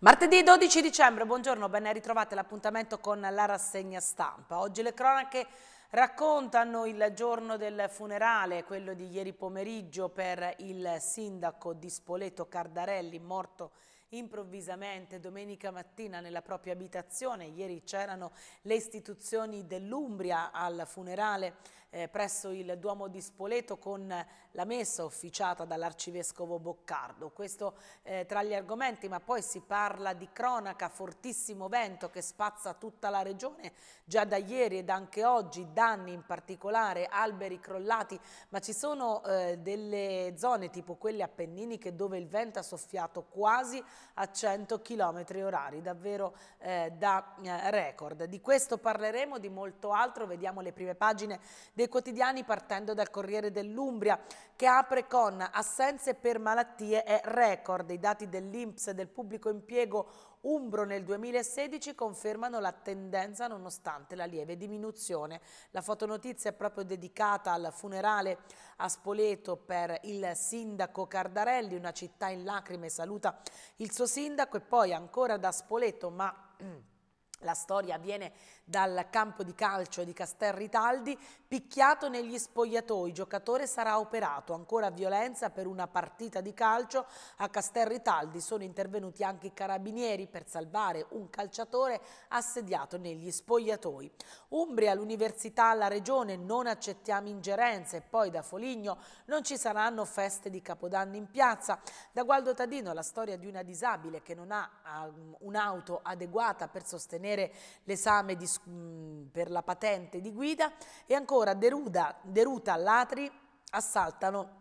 Martedì 12 dicembre, buongiorno, ben ritrovate l'appuntamento con la rassegna stampa. Oggi le cronache raccontano il giorno del funerale, quello di ieri pomeriggio per il sindaco di Spoleto Cardarelli, morto improvvisamente domenica mattina nella propria abitazione. Ieri c'erano le istituzioni dell'Umbria al funerale eh, presso il Duomo di Spoleto con la messa officiata dall'arcivescovo Boccardo. Questo eh, tra gli argomenti, ma poi si parla di cronaca, fortissimo vento che spazza tutta la regione, già da ieri ed anche oggi, danni in particolare, alberi crollati, ma ci sono eh, delle zone tipo quelle appenniniche dove il vento ha soffiato quasi a 100 km orari, davvero eh, da eh, record. Di questo parleremo, di molto altro, vediamo le prime pagine dei quotidiani partendo dal Corriere dell'Umbria che apre con assenze per malattie e record. I dati dell'Inps del pubblico impiego Umbro nel 2016 confermano la tendenza nonostante la lieve diminuzione. La fotonotizia è proprio dedicata al funerale a Spoleto per il sindaco Cardarelli, una città in lacrime saluta il suo sindaco e poi ancora da Spoleto ma... La storia viene dal campo di calcio di Castel Ritaldi Picchiato negli spogliatoi, giocatore sarà operato. Ancora violenza per una partita di calcio. A Castel Ritaldi sono intervenuti anche i carabinieri per salvare un calciatore assediato negli spogliatoi. Umbria, l'università, la regione, non accettiamo ingerenze. Poi da Foligno non ci saranno feste di Capodanno in piazza. Da Gualdo Tadino la storia di una disabile che non ha um, un'auto adeguata per sostenere l'esame mm, per la patente di guida. E ancora ora Deruda, Deruta, Latri assaltano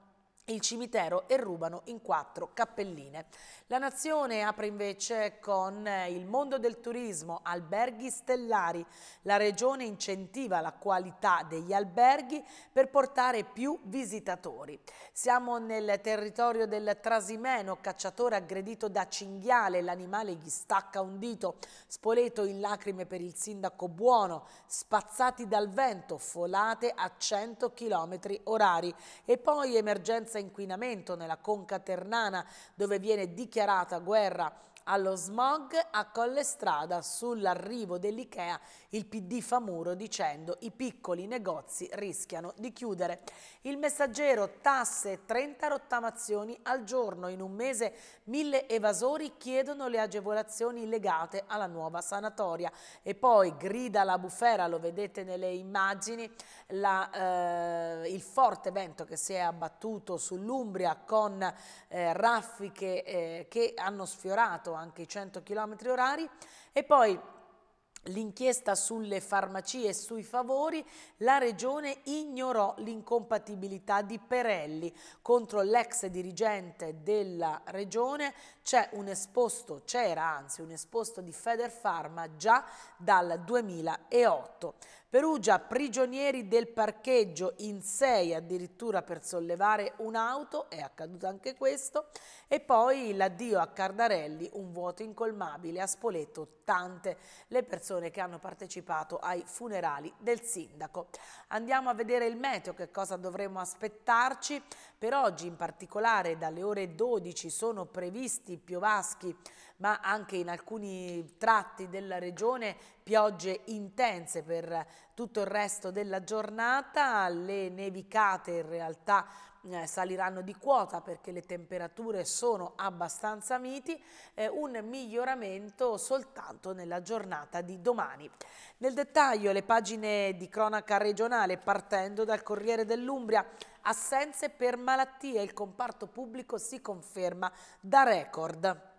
il cimitero e rubano in quattro cappelline. La nazione apre invece con eh, il mondo del turismo, alberghi stellari. La regione incentiva la qualità degli alberghi per portare più visitatori. Siamo nel territorio del Trasimeno, cacciatore aggredito da cinghiale, l'animale gli stacca un dito, Spoleto in lacrime per il sindaco Buono, spazzati dal vento, folate a 100 km orari e poi emergenza inquinamento nella Conca Ternana dove viene dichiarata guerra allo smog a Collestrada sull'arrivo dell'Ikea il PD fa muro dicendo i piccoli negozi rischiano di chiudere. Il messaggero tasse 30 rottamazioni al giorno in un mese mille evasori chiedono le agevolazioni legate alla nuova sanatoria e poi grida la bufera, lo vedete nelle immagini, la, eh, il forte vento che si è abbattuto sull'Umbria con eh, raffiche eh, che hanno sfiorato anche i 100 km orari e poi L'inchiesta sulle farmacie e sui favori, la Regione ignorò l'incompatibilità di Perelli. Contro l'ex dirigente della Regione c'è un esposto, c'era anzi un esposto di Federpharma già dal 2008. Perugia, prigionieri del parcheggio in sei addirittura per sollevare un'auto, è accaduto anche questo, e poi l'addio a Cardarelli, un vuoto incolmabile, a Spoleto tante le persone che hanno partecipato ai funerali del sindaco. Andiamo a vedere il meteo, che cosa dovremo aspettarci. Per oggi in particolare dalle ore 12 sono previsti piovaschi ma anche in alcuni tratti della regione piogge intense per tutto il resto della giornata, le nevicate in realtà eh, saliranno di quota perché le temperature sono abbastanza miti, eh, un miglioramento soltanto nella giornata di domani. Nel dettaglio le pagine di cronaca regionale partendo dal Corriere dell'Umbria assenze per malattie, il comparto pubblico si conferma da record.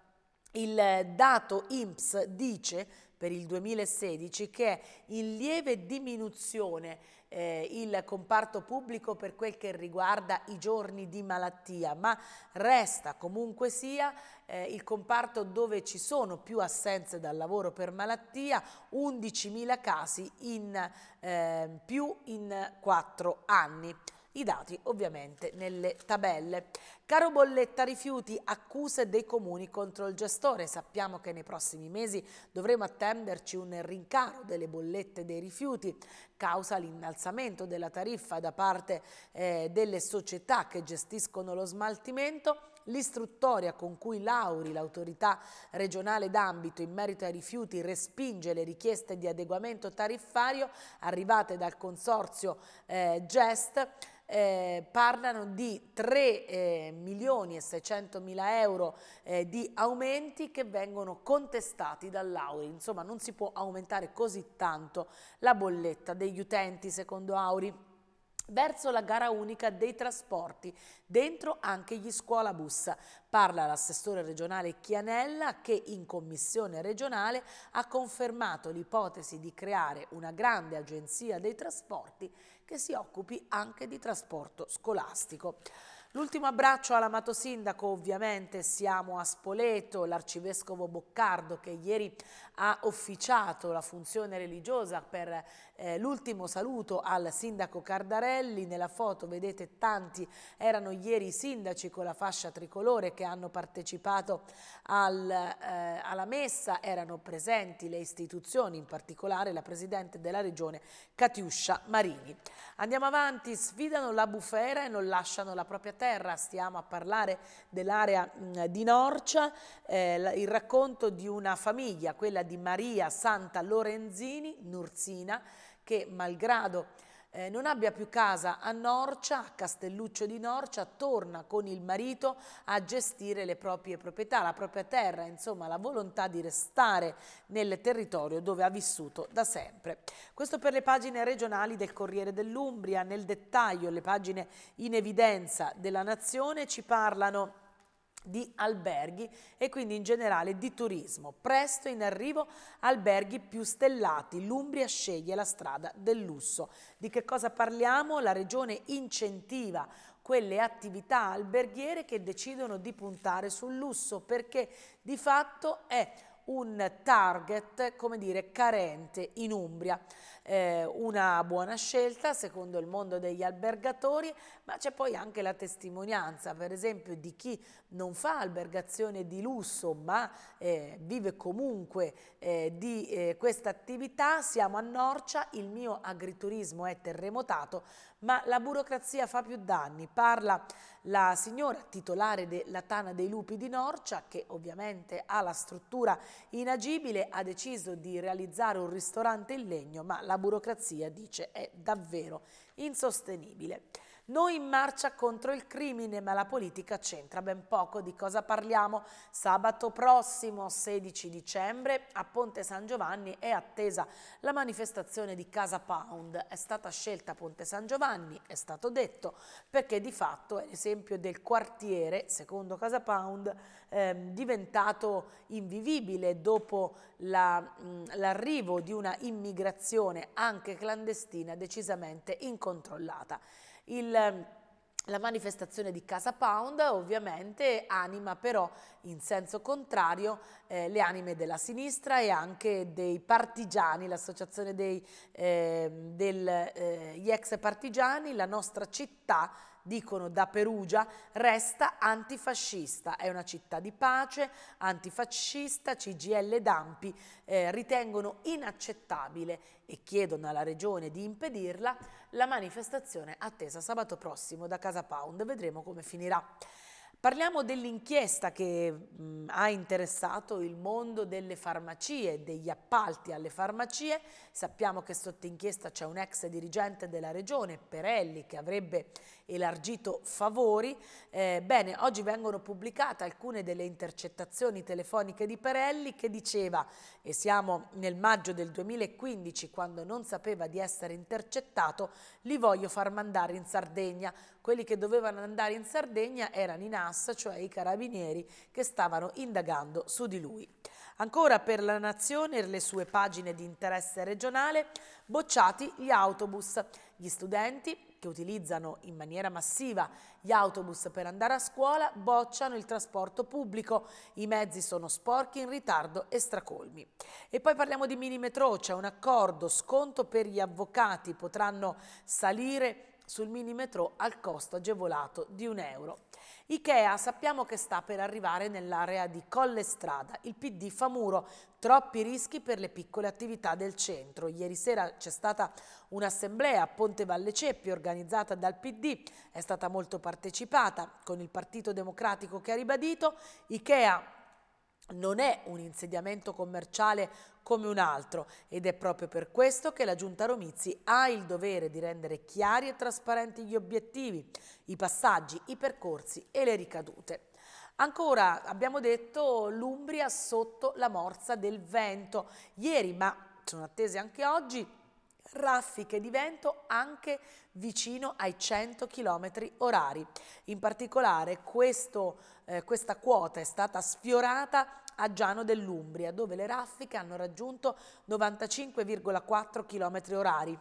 Il dato INPS dice per il 2016 che è in lieve diminuzione eh, il comparto pubblico per quel che riguarda i giorni di malattia, ma resta comunque sia eh, il comparto dove ci sono più assenze dal lavoro per malattia, 11.000 casi in eh, più in quattro anni i dati ovviamente nelle tabelle. Caro Bolletta Rifiuti, accuse dei comuni contro il gestore. Sappiamo che nei prossimi mesi dovremo attenderci un rincaro delle bollette dei rifiuti, causa l'innalzamento della tariffa da parte eh, delle società che gestiscono lo smaltimento. L'istruttoria con cui l'Auri, l'autorità regionale d'ambito in merito ai rifiuti, respinge le richieste di adeguamento tariffario arrivate dal consorzio eh, GEST eh, parlano di 3 eh, milioni e 600 mila euro eh, di aumenti che vengono contestati dall'Auri. Insomma non si può aumentare così tanto la bolletta degli utenti secondo Auri verso la gara unica dei trasporti, dentro anche gli scuolabus. Parla l'assessore regionale Chianella che in commissione regionale ha confermato l'ipotesi di creare una grande agenzia dei trasporti che si occupi anche di trasporto scolastico. L'ultimo abbraccio all'amato sindaco, ovviamente siamo a Spoleto, l'arcivescovo Boccardo che ieri ha officiato la funzione religiosa per eh, l'ultimo saluto al sindaco Cardarelli, nella foto vedete tanti erano ieri i sindaci con la fascia tricolore che hanno partecipato al, eh, alla messa, erano presenti le istituzioni, in particolare la Presidente della Regione Catiuscia Marini. Andiamo avanti, sfidano la bufera e non lasciano la propria terra, stiamo a parlare dell'area mm, di Norcia, eh, il racconto di una famiglia, quella di Maria Santa Lorenzini, Nurzina, che malgrado eh, non abbia più casa a Norcia, a Castelluccio di Norcia, torna con il marito a gestire le proprie proprietà, la propria terra, insomma la volontà di restare nel territorio dove ha vissuto da sempre. Questo per le pagine regionali del Corriere dell'Umbria, nel dettaglio le pagine in evidenza della Nazione ci parlano di alberghi e quindi in generale di turismo. Presto in arrivo alberghi più stellati, l'Umbria sceglie la strada del lusso. Di che cosa parliamo? La regione incentiva quelle attività alberghiere che decidono di puntare sul lusso perché di fatto è un target, come dire, carente in Umbria. Eh, una buona scelta secondo il mondo degli albergatori, ma c'è poi anche la testimonianza, per esempio, di chi non fa albergazione di lusso, ma eh, vive comunque eh, di eh, questa attività. Siamo a Norcia, il mio agriturismo è terremotato, ma la burocrazia fa più danni. Parla la signora titolare della Tana dei Lupi di Norcia, che ovviamente ha la struttura inagibile, ha deciso di realizzare un ristorante in legno, ma la burocrazia, dice, è davvero insostenibile. Noi in marcia contro il crimine, ma la politica c'entra ben poco. Di cosa parliamo? Sabato prossimo, 16 dicembre, a Ponte San Giovanni è attesa la manifestazione di Casa Pound. È stata scelta Ponte San Giovanni, è stato detto, perché di fatto è l'esempio del quartiere, secondo Casa Pound, ehm, diventato invivibile dopo l'arrivo di una immigrazione anche clandestina decisamente incontrollata. Il, la manifestazione di Casa Pound ovviamente anima però in senso contrario eh, le anime della sinistra e anche dei partigiani, l'associazione degli ehm, eh, eh, ex partigiani, la nostra città dicono da Perugia, resta antifascista. È una città di pace, antifascista, CGL e Dampi eh, ritengono inaccettabile e chiedono alla Regione di impedirla la manifestazione attesa sabato prossimo da Casa Pound. Vedremo come finirà. Parliamo dell'inchiesta che mh, mm, ha interessato il mondo delle farmacie, degli appalti alle farmacie. Sappiamo che sotto inchiesta c'è un ex dirigente della regione, Perelli, che avrebbe elargito favori. Eh, bene, oggi vengono pubblicate alcune delle intercettazioni telefoniche di Perelli che diceva, e siamo nel maggio del 2015 quando non sapeva di essere intercettato, li voglio far mandare in Sardegna. Quelli che dovevano andare in Sardegna erano i NAS, cioè i carabinieri che stavano indagando su di lui. Ancora per la Nazione e le sue pagine di interesse regionale, bocciati gli autobus. Gli studenti che utilizzano in maniera massiva gli autobus per andare a scuola bocciano il trasporto pubblico, i mezzi sono sporchi, in ritardo e stracolmi. E poi parliamo di minimetro, c'è un accordo, sconto per gli avvocati, potranno salire sul minimetro al costo agevolato di un euro. Ikea sappiamo che sta per arrivare nell'area di Colle Strada. Il PD fa muro, troppi rischi per le piccole attività del centro. Ieri sera c'è stata un'assemblea a Ponte Valle Ceppi organizzata dal PD, è stata molto partecipata con il Partito Democratico che ha ribadito Ikea non è un insediamento commerciale come un altro ed è proprio per questo che la Giunta Romizzi ha il dovere di rendere chiari e trasparenti gli obiettivi, i passaggi, i percorsi e le ricadute. Ancora, abbiamo detto, l'Umbria sotto la morsa del vento. Ieri, ma sono attese anche oggi, raffiche di vento anche vicino ai 100 km orari. In particolare questo eh, questa quota è stata sfiorata a Giano dell'Umbria, dove le raffiche hanno raggiunto 95,4 km orari.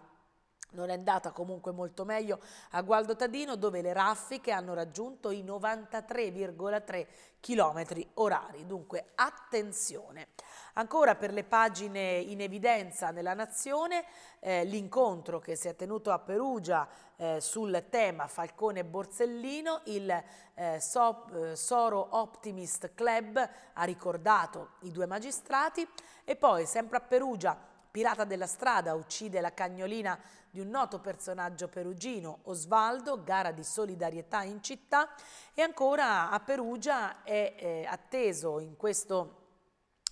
Non è andata comunque molto meglio a Gualdo Tadino dove le raffiche hanno raggiunto i 93,3 km orari. Dunque attenzione. Ancora per le pagine in evidenza nella nazione eh, l'incontro che si è tenuto a Perugia eh, sul tema Falcone Borsellino, il eh, so eh, Soro Optimist Club ha ricordato i due magistrati e poi sempre a Perugia Pirata della strada uccide la cagnolina di un noto personaggio perugino, Osvaldo, gara di solidarietà in città e ancora a Perugia è eh, atteso in questo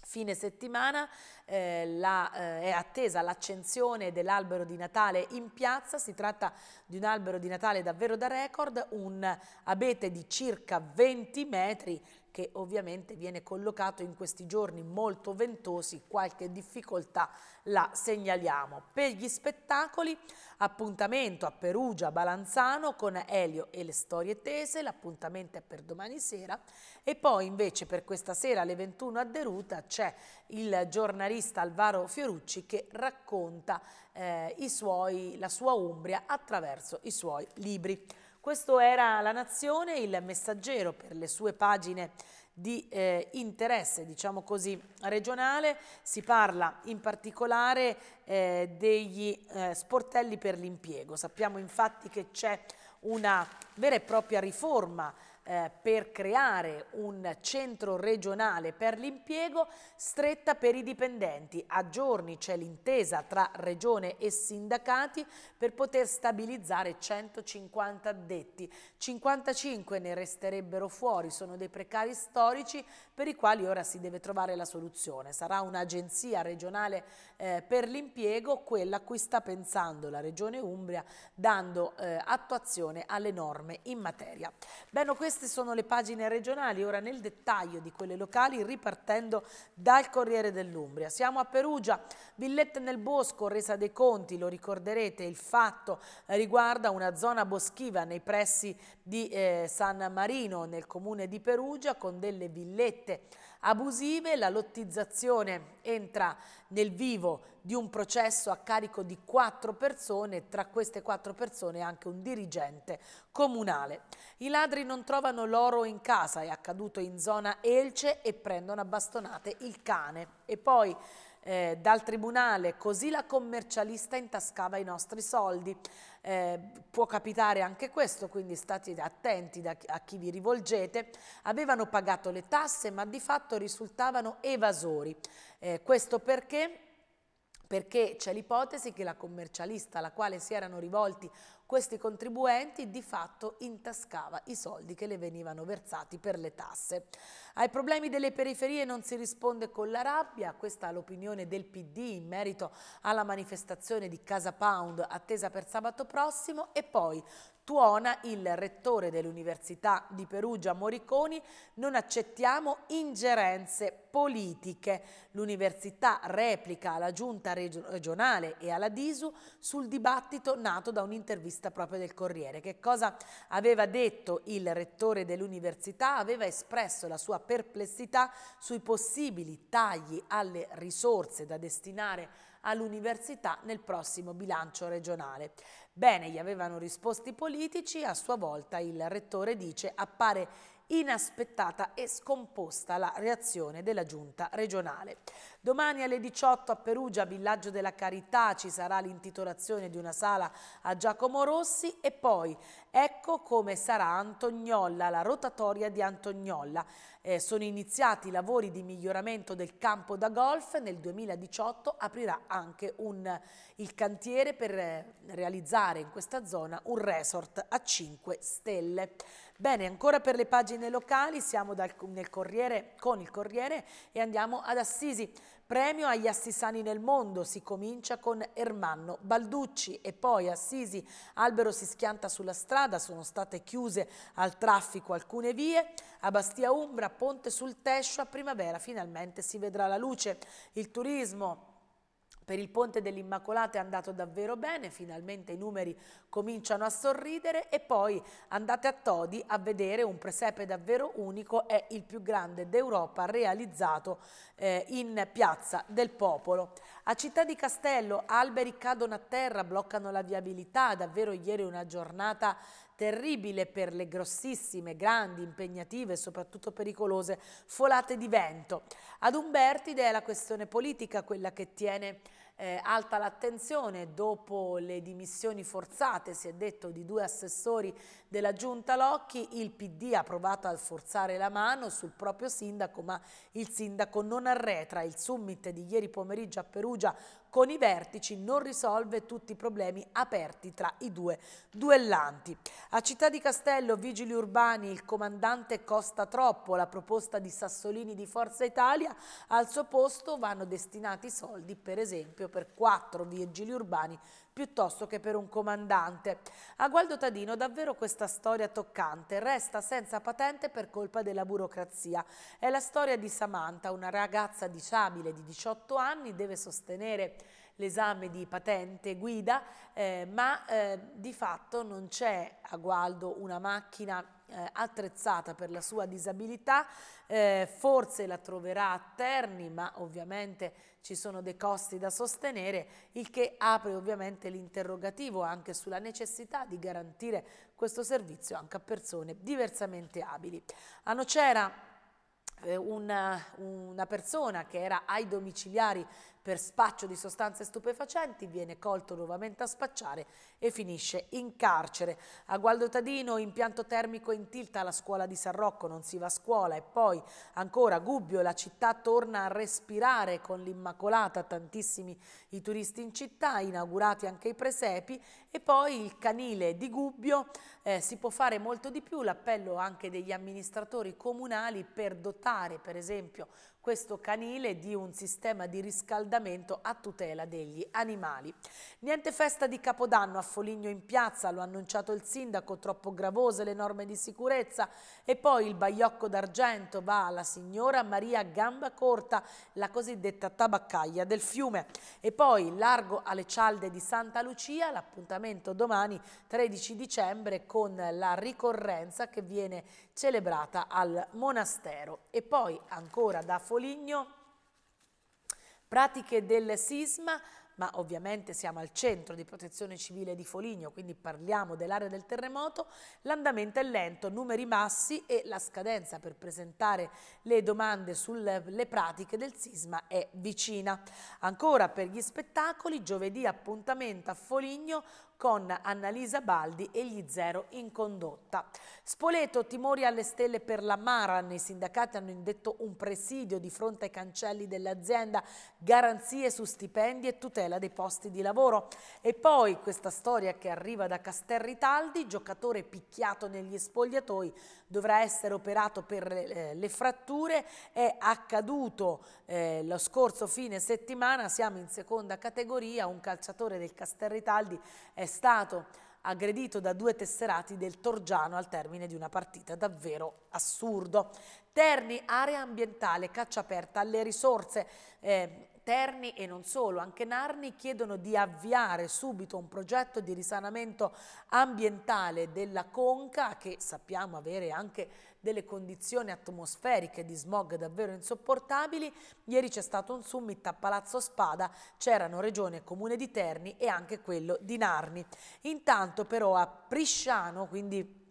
fine settimana eh, la, eh, è attesa l'accensione dell'albero di Natale in piazza, si tratta di un albero di Natale davvero da record, un abete di circa 20 metri che ovviamente viene collocato in questi giorni molto ventosi, qualche difficoltà la segnaliamo. Per gli spettacoli, appuntamento a Perugia, Balanzano con Elio e le storie tese, l'appuntamento è per domani sera e poi invece per questa sera alle 21 a Deruta c'è il giornalista giornalista Alvaro Fiorucci che racconta eh, suoi, la sua Umbria attraverso i suoi libri. Questo era La Nazione, il messaggero per le sue pagine di eh, interesse, diciamo così, regionale. Si parla in particolare eh, degli eh, sportelli per l'impiego. Sappiamo infatti che c'è una vera e propria riforma eh, per creare un centro regionale per l'impiego stretta per i dipendenti. A giorni c'è l'intesa tra regione e sindacati per poter stabilizzare 150 addetti. 55 ne resterebbero fuori, sono dei precari storici per i quali ora si deve trovare la soluzione. Sarà un'agenzia regionale eh, per l'impiego, quella a cui sta pensando la Regione Umbria, dando eh, attuazione alle norme in materia. Bene, queste sono le pagine regionali, ora nel dettaglio di quelle locali, ripartendo dal Corriere dell'Umbria. Siamo a Perugia, Villette nel Bosco, resa dei conti, lo ricorderete, il fatto riguarda una zona boschiva nei pressi di eh, San Marino, nel comune di Perugia, con delle villette abusive, la lottizzazione entra nel vivo di un processo a carico di quattro persone, tra queste quattro persone anche un dirigente comunale. I ladri non trovano l'oro in casa, è accaduto in zona Elce e prendono a bastonate il cane. E poi eh, dal tribunale, così la commercialista intascava i nostri soldi eh, può capitare anche questo, quindi state attenti da, a chi vi rivolgete, avevano pagato le tasse ma di fatto risultavano evasori. Eh, questo perché? Perché c'è l'ipotesi che la commercialista alla quale si erano rivolti questi contribuenti di fatto intascava i soldi che le venivano versati per le tasse. Ai problemi delle periferie non si risponde con la rabbia, questa è l'opinione del PD in merito alla manifestazione di Casa Pound attesa per sabato prossimo e poi tuona il rettore dell'Università di Perugia Moriconi, non accettiamo ingerenze politiche. L'università replica alla giunta regionale e alla DISU sul dibattito nato da un'intervista proprio del Corriere. Che cosa aveva detto il rettore dell'università? Aveva espresso la sua perplessità sui possibili tagli alle risorse da destinare all'università nel prossimo bilancio regionale. Bene, gli avevano risposto i politici, a sua volta il rettore dice appare inaspettata e scomposta la reazione della giunta regionale. Domani alle 18 a Perugia, Villaggio della Carità, ci sarà l'intitolazione di una sala a Giacomo Rossi e poi ecco come sarà Antognolla, la rotatoria di Antognolla. Eh, sono iniziati i lavori di miglioramento del campo da golf, nel 2018 aprirà anche un, il cantiere per eh, realizzare in questa zona un resort a 5 stelle. Bene, ancora per le pagine locali, siamo dal, Corriere, con il Corriere e andiamo ad Assisi. Premio agli assisani nel mondo, si comincia con Ermanno Balducci e poi Assisi, albero si schianta sulla strada, sono state chiuse al traffico alcune vie, a Bastia Umbra, Ponte sul Tescio, a primavera finalmente si vedrà la luce. Il turismo per il Ponte dell'Immacolata è andato davvero bene, finalmente i numeri cominciano a sorridere e poi andate a Todi a vedere un presepe davvero unico, è il più grande d'Europa realizzato eh, in Piazza del Popolo. A Città di Castello alberi cadono a terra, bloccano la viabilità, davvero ieri una giornata terribile per le grossissime, grandi, impegnative e soprattutto pericolose folate di vento. Ad Umbertide è la questione politica quella che tiene eh, alta l'attenzione dopo le dimissioni forzate, si è detto, di due assessori della Giunta Locchi, il PD ha provato a forzare la mano sul proprio sindaco, ma il sindaco non arretra. Il summit di ieri pomeriggio a Perugia con i vertici non risolve tutti i problemi aperti tra i due duellanti. A Città di Castello, vigili urbani, il comandante costa troppo, la proposta di Sassolini di Forza Italia, al suo posto vanno destinati soldi per esempio per quattro vigili urbani piuttosto che per un comandante. A Gualdo Tadino davvero questa storia toccante resta senza patente per colpa della burocrazia. È la storia di Samantha, una ragazza disabile di 18 anni, deve sostenere l'esame di patente guida, eh, ma eh, di fatto non c'è a Gualdo una macchina eh, attrezzata per la sua disabilità, eh, forse la troverà a Terni, ma ovviamente ci sono dei costi da sostenere, il che apre ovviamente l'interrogativo anche sulla necessità di garantire questo servizio anche a persone diversamente abili. A Nocera eh, una, eh, una, persona che era ai domiciliari per spaccio di sostanze stupefacenti viene colto nuovamente a spacciare e finisce in carcere. A Gualdo Tadino impianto termico in tilta alla scuola di San Rocco, non si va a scuola e poi ancora Gubbio, la città torna a respirare con l'Immacolata, tantissimi i turisti in città, inaugurati anche i presepi e poi il canile di Gubbio, eh, si può fare molto di più, l'appello anche degli amministratori comunali per dotare salutare per esempio questo canile di un sistema di riscaldamento a tutela degli animali. Niente festa di Capodanno a Foligno in piazza, lo ha annunciato il sindaco, troppo gravose le norme di sicurezza e poi il baiocco d'argento va alla signora Maria Gamba Corta, la cosiddetta tabaccaia del fiume e poi largo alle cialde di Santa Lucia, l'appuntamento domani 13 dicembre con la ricorrenza che viene celebrata al monastero e poi ancora da Foligno Foligno, pratiche del sisma, ma ovviamente siamo al centro di protezione civile di Foligno, quindi parliamo dell'area del terremoto, l'andamento è lento, numeri massi e la scadenza per presentare le domande sulle pratiche del sisma è vicina. Ancora per gli spettacoli, giovedì appuntamento a Foligno con Annalisa Baldi e gli zero in condotta. Spoleto, timori alle stelle per la Maran, i sindacati hanno indetto un presidio di fronte ai cancelli dell'azienda, garanzie su stipendi e tutela dei posti di lavoro. E poi questa storia che arriva da Castelritaldi, giocatore picchiato negli spogliatoi, dovrà essere operato per eh, le, fratture, è accaduto eh, lo scorso fine settimana, siamo in seconda categoria, un calciatore del Castelritaldi è è stato aggredito da due tesserati del Torgiano al termine di una partita davvero assurdo. Terni, area ambientale, caccia aperta alle risorse. Eh, Terni e non solo, anche Narni chiedono di avviare subito un progetto di risanamento ambientale della conca che sappiamo avere anche delle condizioni atmosferiche di smog davvero insopportabili, ieri c'è stato un summit a Palazzo Spada, c'erano Regione e Comune di Terni e anche quello di Narni. Intanto però a Prisciano, quindi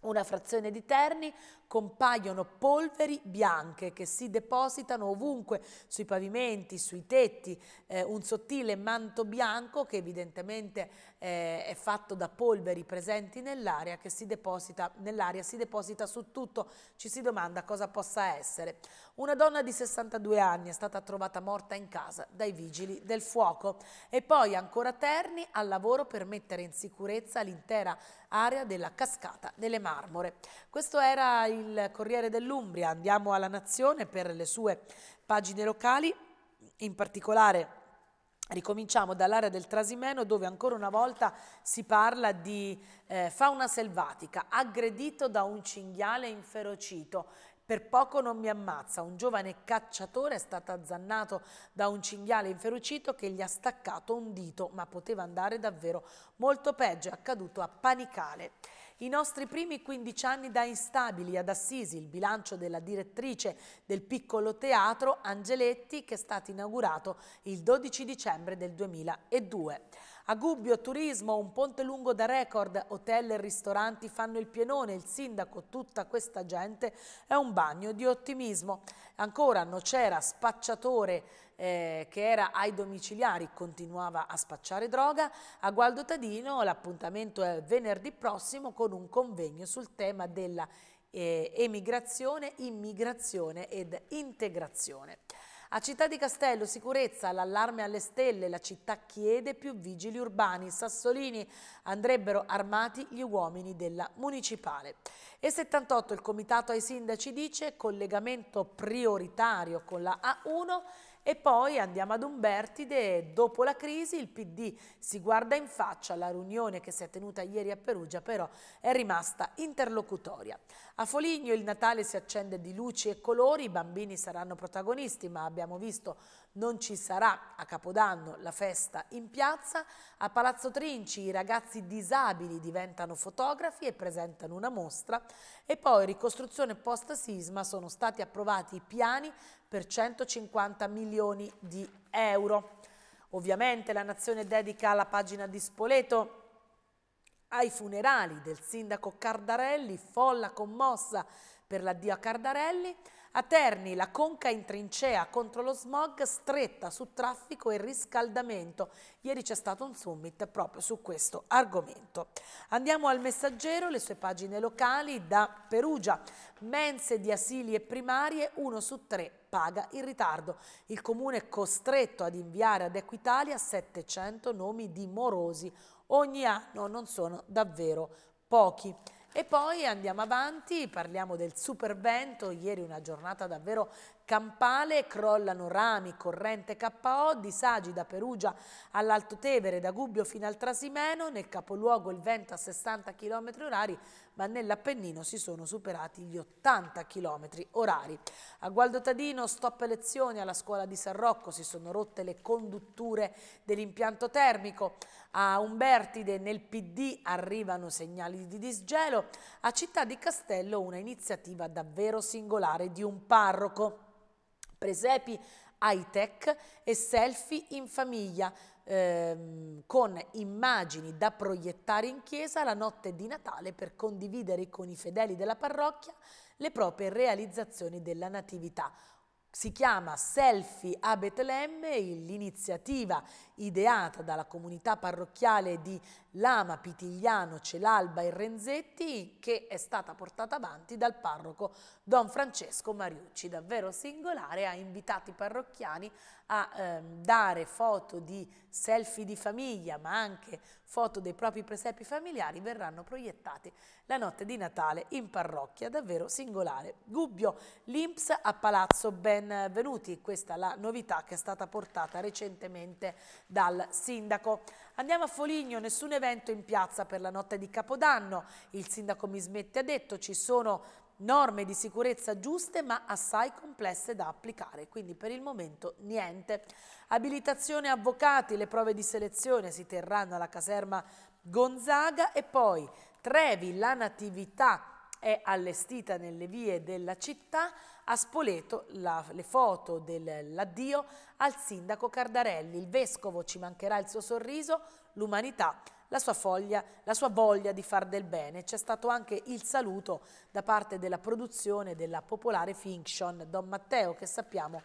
una frazione di Terni compaiono polveri bianche che si depositano ovunque, sui pavimenti, sui tetti, eh, un sottile manto bianco che evidentemente eh, è fatto da polveri presenti nell'aria che si deposita, nell'aria si deposita su tutto, ci si domanda cosa possa essere. Una donna di 62 anni è stata trovata morta in casa dai vigili del fuoco e poi ancora Terni al lavoro per mettere in sicurezza l'intera area della Cascata delle Marmore. Questo era il Corriere dell'Umbria, andiamo alla Nazione per le sue pagine locali, in particolare... Ricominciamo dall'area del Trasimeno dove ancora una volta si parla di eh, fauna selvatica aggredito da un cinghiale inferocito per poco non mi ammazza, un giovane cacciatore è stato azzannato da un cinghiale inferocito che gli ha staccato un dito, ma poteva andare davvero molto peggio, è accaduto a Panicale. I nostri primi 15 anni da instabili ad Assisi, il bilancio della direttrice del piccolo teatro Angeletti che è stato inaugurato il 12 dicembre del 2002. A Gubbio, turismo, un ponte lungo da record, hotel e ristoranti fanno il pienone, il sindaco, tutta questa gente è un bagno di ottimismo. Ancora Nocera, spacciatore eh, che era ai domiciliari, continuava a spacciare droga. A Gualdo Tadino l'appuntamento è venerdì prossimo con un convegno sul tema della eh, emigrazione, immigrazione ed integrazione. A Città di Castello sicurezza, l'allarme alle stelle, la città chiede più vigili urbani. Sassolini andrebbero armati gli uomini della municipale. E 78 il comitato ai sindaci dice collegamento prioritario con la A1 e poi andiamo ad Umbertide, dopo la crisi il PD si guarda in faccia, la riunione che si è tenuta ieri a Perugia però è rimasta interlocutoria. A Foligno il Natale si accende di luci e colori, i bambini saranno protagonisti, ma abbiamo visto non ci sarà a Capodanno la festa in piazza. A Palazzo Trinci i ragazzi disabili diventano fotografi e presentano una mostra e poi ricostruzione post sisma sono stati approvati i piani per 150 milioni di euro. Ovviamente la Nazione dedica alla pagina di Spoleto ai funerali del sindaco Cardarelli, folla commossa per l'addio a Cardarelli, a Terni la conca in trincea contro lo smog stretta su traffico e riscaldamento. Ieri c'è stato un summit proprio su questo argomento. Andiamo al messaggero, le sue pagine locali da Perugia. Mense di asili e primarie, uno su tre paga in ritardo. Il comune è costretto ad inviare ad Equitalia 700 nomi di morosi ogni anno non sono davvero pochi. E poi andiamo avanti, parliamo del supervento, ieri una giornata davvero campale, crollano rami, corrente KO, disagi da Perugia all'Alto Tevere, da Gubbio fino al Trasimeno, nel capoluogo il vento a 60 km orari, ma nell'Appennino si sono superati gli 80 km orari. A Gualdo Tadino stop lezioni alla scuola di San Rocco, si sono rotte le condutture dell'impianto termico. A Umbertide nel PD arrivano segnali di disgelo, a Città di Castello una iniziativa davvero singolare di un parroco. Presepi high tech e selfie in famiglia ehm, con immagini da proiettare in chiesa la notte di Natale per condividere con i fedeli della parrocchia le proprie realizzazioni della Natività. Si chiama Selfie a Betlemme, l'iniziativa ideata dalla comunità parrocchiale di Lama, Pitigliano, Celalba e Renzetti che è stata portata avanti dal parroco Don Francesco Mariucci, davvero singolare, ha invitato i parrocchiani a eh, dare foto di selfie di famiglia ma anche Foto dei propri presepi familiari verranno proiettate la notte di Natale in parrocchia, davvero singolare. Gubbio, l'Inps a Palazzo Benvenuti, questa è la novità che è stata portata recentemente dal sindaco. Andiamo a Foligno, nessun evento in piazza per la notte di Capodanno. Il sindaco mi smette ha detto ci sono norme di sicurezza giuste ma assai complesse da applicare, quindi per il momento niente. Abilitazione avvocati, le prove di selezione si terranno alla caserma Gonzaga e poi Trevi, la natività è allestita nelle vie della città, a Spoleto la, le foto dell'addio al sindaco Cardarelli. Il vescovo ci mancherà il suo sorriso, l'umanità, la sua foglia, la sua voglia di far del bene. C'è stato anche il saluto da parte della produzione della popolare fiction Don Matteo che sappiamo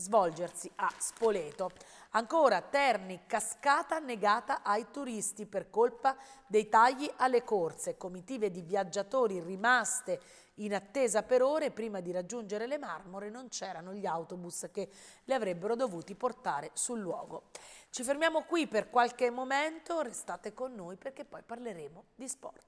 svolgersi a Spoleto. Ancora Terni, cascata negata ai turisti per colpa dei tagli alle corse, comitive di viaggiatori rimaste in attesa per ore prima di raggiungere le Marmore non c'erano gli autobus che le avrebbero dovuti portare sul luogo. Ci fermiamo qui per qualche momento, restate con noi perché poi parleremo di sport.